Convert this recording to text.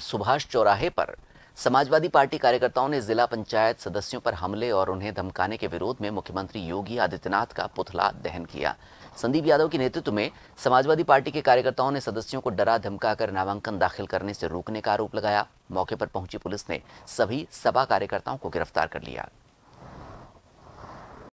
सुभाष चौराहे पर समाजवादी पार्टी कार्यकर्ताओं ने जिला पंचायत सदस्यों पर हमले और उन्हें धमकाने के विरोध में मुख्यमंत्री योगी आदित्यनाथ का पुतला दहन किया संदीप यादव के नेतृत्व में समाजवादी पार्टी के कार्यकर्ताओं ने सदस्यों को डरा धमकाकर नामांकन दाखिल करने से रोकने का आरोप लगाया मौके पर पहुंची पुलिस ने सभी सपा कार्यकर्ताओं को गिरफ्तार कर लिया